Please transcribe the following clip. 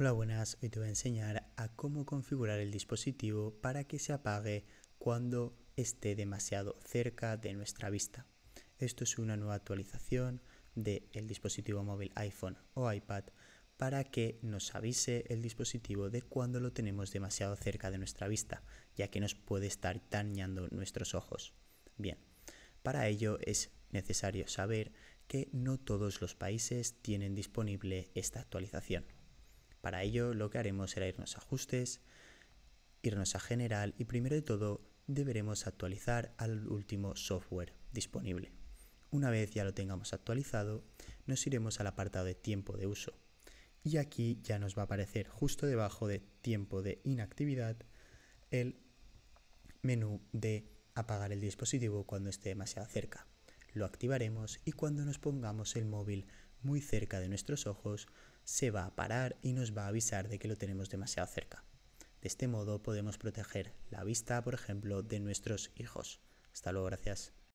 Hola buenas, hoy te voy a enseñar a cómo configurar el dispositivo para que se apague cuando esté demasiado cerca de nuestra vista. Esto es una nueva actualización del dispositivo móvil iPhone o iPad para que nos avise el dispositivo de cuando lo tenemos demasiado cerca de nuestra vista, ya que nos puede estar dañando nuestros ojos. Bien, para ello es necesario saber que no todos los países tienen disponible esta actualización. Para ello lo que haremos será irnos a ajustes, irnos a general y primero de todo deberemos actualizar al último software disponible. Una vez ya lo tengamos actualizado, nos iremos al apartado de tiempo de uso. Y aquí ya nos va a aparecer justo debajo de tiempo de inactividad el menú de apagar el dispositivo cuando esté demasiado cerca. Lo activaremos y cuando nos pongamos el móvil muy cerca de nuestros ojos, se va a parar y nos va a avisar de que lo tenemos demasiado cerca. De este modo podemos proteger la vista, por ejemplo, de nuestros hijos. Hasta luego, gracias.